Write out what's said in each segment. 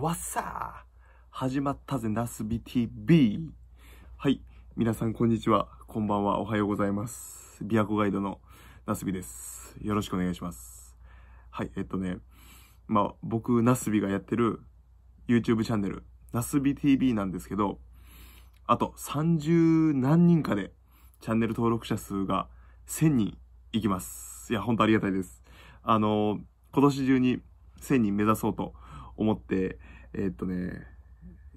わっさー始まったぜ、ナスビ TV! はい。皆さん、こんにちは。こんばんは。おはようございます。琵琶湖ガイドのナスビです。よろしくお願いします。はい。えっとね、まあ、僕、ナスビがやってる YouTube チャンネル、ナスビ TV なんですけど、あと30何人かでチャンネル登録者数が1000人いきます。いや、ほんとありがたいです。あの今年中に1000人目指そうと思って、えー、っとね、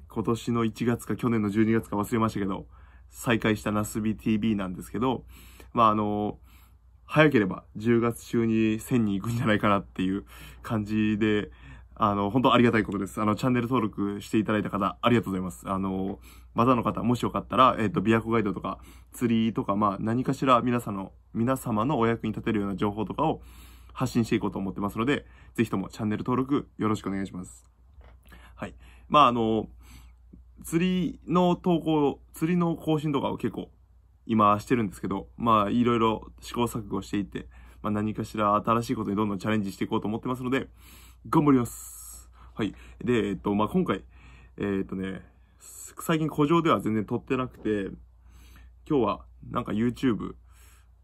今年の1月か去年の12月か忘れましたけど、再開したナスビ TV なんですけど、まあ、あの、早ければ10月中に1000に行くんじゃないかなっていう感じで、あの、本当ありがたいことです。あの、チャンネル登録していただいた方、ありがとうございます。あの、まだの方、もしよかったら、えっ、ー、と、琵琶湖ガイドとか、釣りとか、まあ、何かしら皆さんの、皆様のお役に立てるような情報とかを、発信していこうと思ってますので、ぜひともチャンネル登録よろしくお願いします。はい。まあ、あの、釣りの投稿、釣りの更新とかを結構今してるんですけど、まあ、いろいろ試行錯誤していって、まあ、何かしら新しいことにどんどんチャレンジしていこうと思ってますので、頑張ります。はい。で、えっと、まあ、今回、えー、っとね、最近古城では全然撮ってなくて、今日はなんか YouTube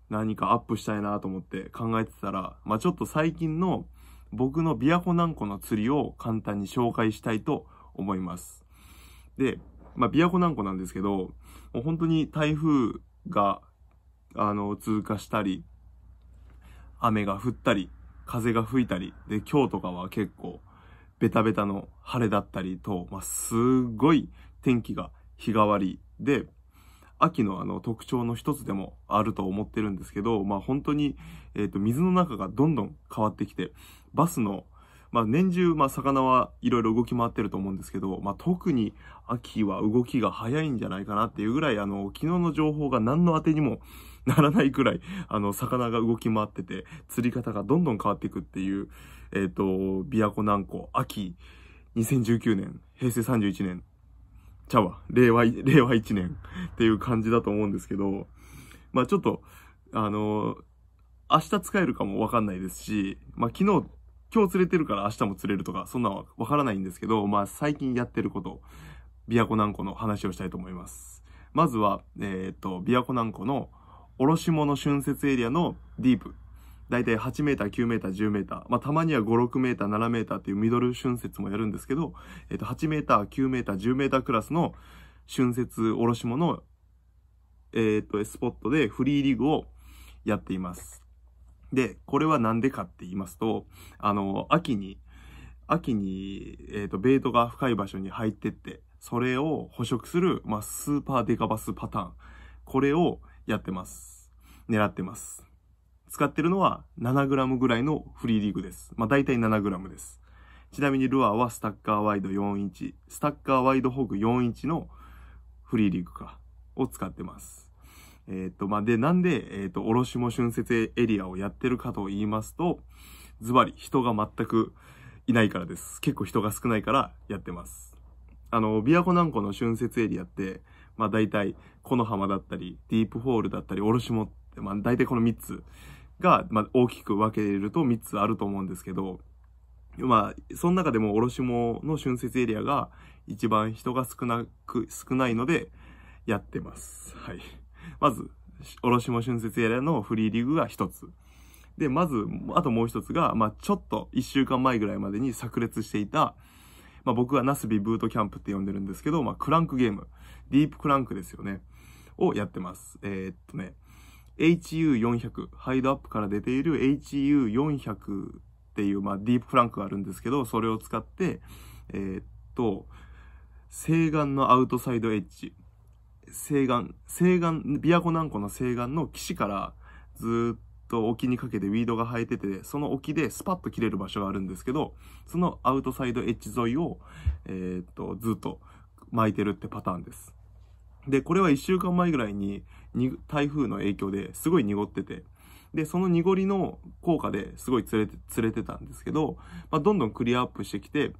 何かアップしたいなと思って考えてたら、まあ、ちょっと最近の僕の琵琶湖南湖の釣りを簡単に紹介したいと思います。で、まあ、琵琶湖南湖なんですけど、もう本当に台風が、あの、通過したり、雨が降ったり、風が吹いたり、で、今日とかは結構、ベタベタの晴れだったりと、まあ、すごい天気が日替わりで、秋のあの特徴の一つでもあると思ってるんですけど、まあ本当に、えっ、ー、と、水の中がどんどん変わってきて、バスの、まあ年中、まあ魚はいろいろ動き回ってると思うんですけど、まあ特に秋は動きが早いんじゃないかなっていうぐらい、あの、昨日の情報が何の当てにもならないくらい、あの、魚が動き回ってて、釣り方がどんどん変わっていくっていう、えっ、ー、と、琵琶湖南湖、秋、2019年、平成31年ちゃうわ。令和、令和1年っていう感じだと思うんですけど、まあちょっと、あのー、明日使えるかもわかんないですし、まあ昨日、今日釣れてるから明日も釣れるとか、そんなわからないんですけど、まあ最近やってること、琵琶湖南湖の話をしたいと思います。まずは、えっ、と、琵琶湖南湖の卸物春節エリアのディープ大体8メーター、9メーター、10メーター、まあ、たまには5、6メーター、7メーターっていうミドル春節もやるんですけど、えっ、と、8メーター、9メーター、10メータークラスの春節おろし物、えっ、と、スポットでフリーリーグをやっています。で、これはなんでかって言いますと、あの、秋に、秋に、えっ、ー、と、ベイトが深い場所に入ってって、それを捕食する、まあ、スーパーデカバスパターン。これをやってます。狙ってます。使ってるのは 7g ぐらいのフリーリーグです。まあ大体 7g です。ちなみにルアーはスタッカーワイド4インチ、スタッカーワイドホーク4インチのフリーリーグか、を使ってます。えっ、ー、と、まあ、で、なんで、えっ、ー、と、卸も春節エリアをやってるかと言いますと、ズバリ人が全くいないからです。結構人が少ないからやってます。あの、琵琶湖南湖の春節エリアって、まあ、大体、木の浜だったり、ディープホールだったり、卸もって、まあ、大体この3つが、まあ、大きく分けると3つあると思うんですけど、まあ、その中でも卸もの春節エリアが一番人が少なく、少ないのでやってます。はい。まず、卸も春節エリアのフリーリーグが1つ。で、まず、あともう1つが、まあ、ちょっと1週間前ぐらいまでに炸裂していた、まあ、僕はナスビブートキャンプって呼んでるんですけど、まあ、クランクゲーム、ディープクランクですよね、をやってます。えー、っとね、HU400、ハイドアップから出ている HU400 っていう、まあ、ディープフランクがあるんですけど、それを使って、えー、っと、西岸のアウトサイドエッジ、西岸、西岸、琵琶湖南湖の西岸の岸からずっと沖にかけてウィードが生えてて、その沖でスパッと切れる場所があるんですけど、そのアウトサイドエッジ沿いを、えー、っと、ずっと巻いてるってパターンです。で、これは1週間前ぐらいに台風の影響ですごい濁ってて、で、その濁りの効果ですごい釣れて、釣れてたんですけど、まあ、どんどんクリアアップしてきて、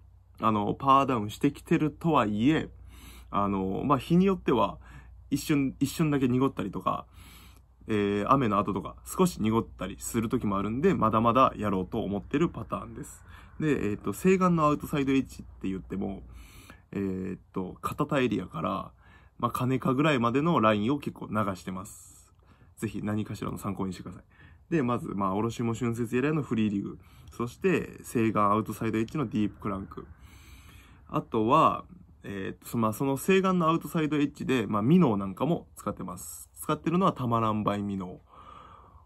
あの、パワーダウンしてきてるとはいえ、あの、まあ、日によっては、一瞬、一瞬だけ濁ったりとか、えー、雨の後とか少し濁ったりする時もあるんで、まだまだやろうと思ってるパターンです。で、えっ、ー、と、西岸のアウトサイドエッジって言っても、えっ、ー、と、片田エリアから、まあ、金かぐらいまでのラインを結構流してます。ぜひ何かしらの参考にしてください。で、まず、まあ、卸も春節エリアのフリーリグ。そして、西岸アウトサイドエッジのディープクランク。あとは、えー、と、まあ、その西岸のアウトサイドエッジで、まあ、ミノーなんかも使ってます。使ってるのはたまらんバイミノ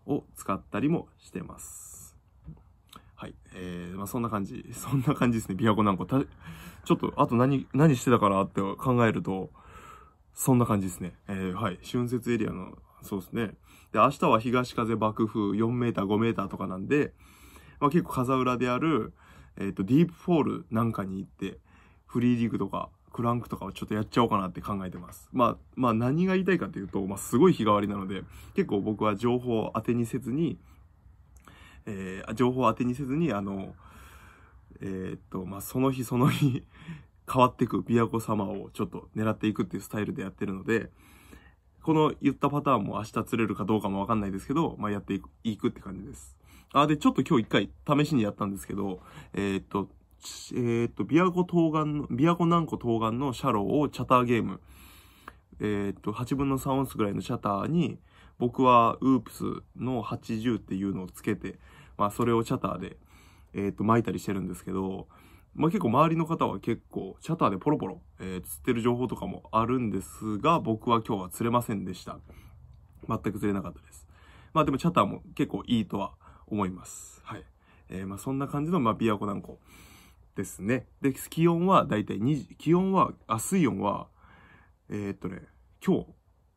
ーを使ったりもしてます。はい。えー、まあ、そんな感じ。そんな感じですね。琵琶湖なんか。ちょっと、あと何、何してたかなって考えると、そんな感じですね。えー、はい。春節エリアの、そうですね。で、明日は東風爆風4メーター、5メーターとかなんで、まあ結構風裏である、えっ、ー、と、ディープフォールなんかに行って、フリーリーグとか、クランクとかをちょっとやっちゃおうかなって考えてます。まあ、まあ何が言いたいかというと、まあすごい日替わりなので、結構僕は情報を当てにせずに、えー、情報を当てにせずに、あの、えー、っと、まあその日その日変わっていく、琵琶湖様をちょっと狙っていくっていうスタイルでやってるので、この言ったパターンも明日釣れるかどうかもわかんないですけど、まあ、やっていくいくって感じです。あ、で、ちょっと今日一回試しにやったんですけど、えー、っと、えー、っと、琵琶湖東岸の、琵琶湖南湖東岸のシャローをチャターゲーム、えー、っと、8分の3オンスぐらいのシャターに、僕はウープスの80っていうのをつけて、まあ、それをチャターで、えっと、巻いたりしてるんですけど、まあ、結構周りの方は結構シャターでポロポロ、えー、釣ってる情報とかもあるんですが、僕は今日は釣れませんでした。全く釣れなかったです。まあでもチャターも結構いいとは思います。はい。えー、まあそんな感じの、まあ、琵琶湖南湖ですね。で、気温はだいたい2時、気温は、あ、水温は、えー、っとね、今日、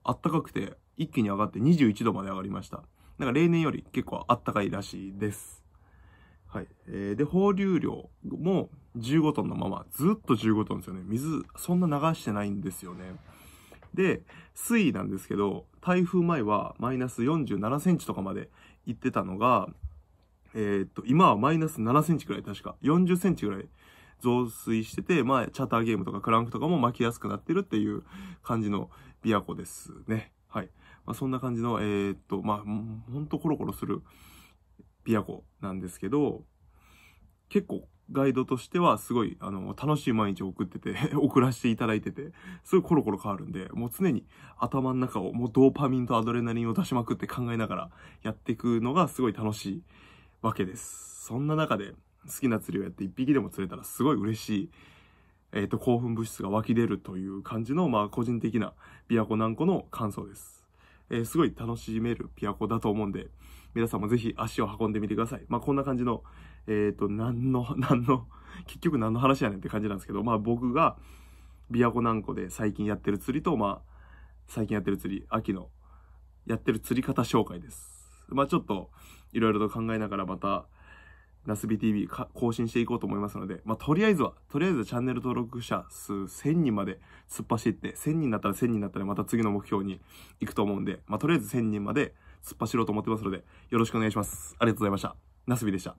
あったかくて、一気に上がって21度まで上がりました。なんか例年より結構あったかいらしいです。はい。えー、で、放流量も15トンのまま、ずっと15トンですよね。水、そんな流してないんですよね。で、水位なんですけど、台風前はマイナス47センチとかまで行ってたのが、えー、っと、今はマイナス7センチくらい、確か。40センチぐらい増水してて、まあ、チャーターゲームとかクランクとかも巻きやすくなってるっていう感じの琵琶湖ですね。はい。まあ、そんな感じの、えー、っと、まあ、ほんとコロコロする、琵琶湖なんですけど、結構ガイドとしてはすごい、あの、楽しい毎日を送ってて 送らせていただいてて、すごいコロコロ変わるんで、もう常に頭の中をもうドーパミンとアドレナリンを出しまくって考えながらやっていくのがすごい楽しいわけです。そんな中で好きな釣りをやって一匹でも釣れたらすごい嬉しい、えっ、ー、と、興奮物質が湧き出るという感じの、まあ個人的な琵琶湖南湖の感想です。えー、すごい楽しめる琵琶湖だと思うんで、皆さんもぜひ足を運んでみてください。まあ、こんな感じの、えっ、ー、と、何の、何の、結局何の話やねんって感じなんですけど、まあ、僕が、琵琶湖南湖で最近やってる釣りと、まあ、最近やってる釣り、秋の、やってる釣り方紹介です。まあ、ちょっと、いろいろと考えながらまた、ナスビ TV 更新していこうと思いますので、まあ、とりあえずは、とりあえずチャンネル登録者数1000人まで突っ走って、1000人になったら1000人になったらまた次の目標に行くと思うんで、まあ、とりあえず1000人まで突っ走ろうと思ってますので、よろしくお願いします。ありがとうございました。なすびでした。